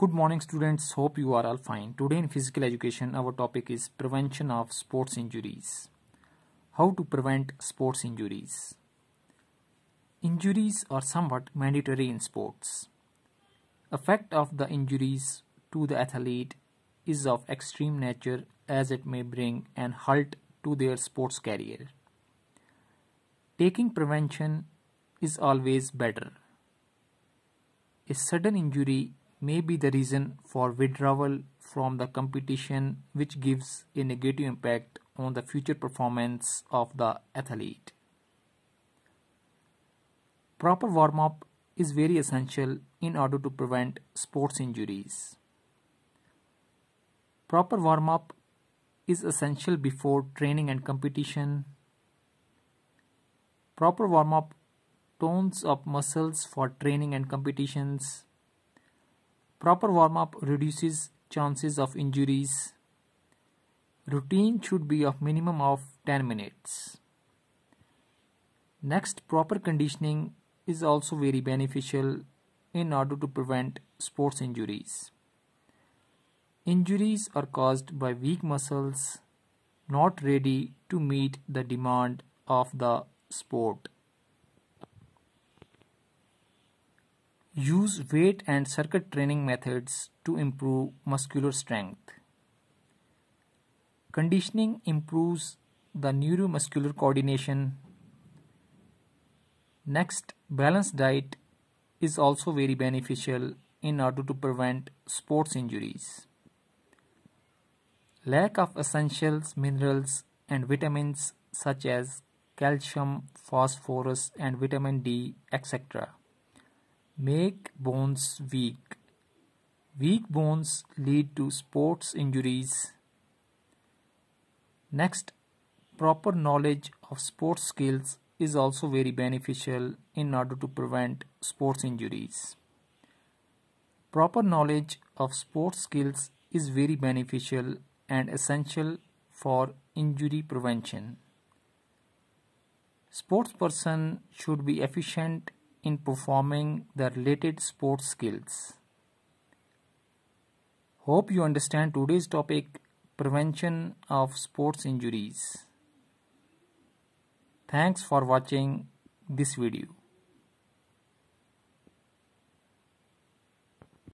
Good morning students, hope you are all fine. Today in physical education our topic is prevention of sports injuries. How to prevent sports injuries. Injuries are somewhat mandatory in sports. Effect of the injuries to the athlete is of extreme nature as it may bring an halt to their sports career. Taking prevention is always better. A sudden injury may be the reason for withdrawal from the competition which gives a negative impact on the future performance of the athlete. Proper warm-up is very essential in order to prevent sports injuries. Proper warm-up is essential before training and competition. Proper warm-up tones up muscles for training and competitions. Proper warm-up reduces chances of injuries. Routine should be of minimum of 10 minutes. Next, proper conditioning is also very beneficial in order to prevent sports injuries. Injuries are caused by weak muscles not ready to meet the demand of the sport. Use weight and circuit training methods to improve muscular strength. Conditioning improves the neuromuscular coordination. Next, balanced diet is also very beneficial in order to prevent sports injuries. Lack of essentials, minerals and vitamins such as calcium, phosphorus and vitamin D, etc make bones weak. Weak bones lead to sports injuries. Next, proper knowledge of sports skills is also very beneficial in order to prevent sports injuries. Proper knowledge of sports skills is very beneficial and essential for injury prevention. Sportsperson should be efficient in performing the related sports skills. Hope you understand today's topic prevention of sports injuries. Thanks for watching this video.